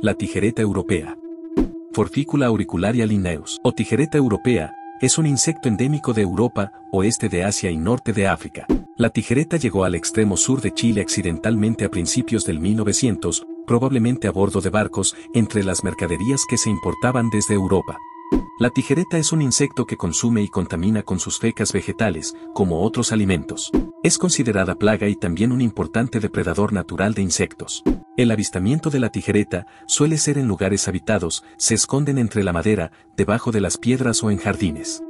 La tijereta europea. Forficula auricularia lineus, o tijereta europea, es un insecto endémico de Europa, oeste de Asia y norte de África. La tijereta llegó al extremo sur de Chile accidentalmente a principios del 1900, probablemente a bordo de barcos, entre las mercaderías que se importaban desde Europa. La tijereta es un insecto que consume y contamina con sus fecas vegetales, como otros alimentos. Es considerada plaga y también un importante depredador natural de insectos. El avistamiento de la tijereta suele ser en lugares habitados, se esconden entre la madera, debajo de las piedras o en jardines.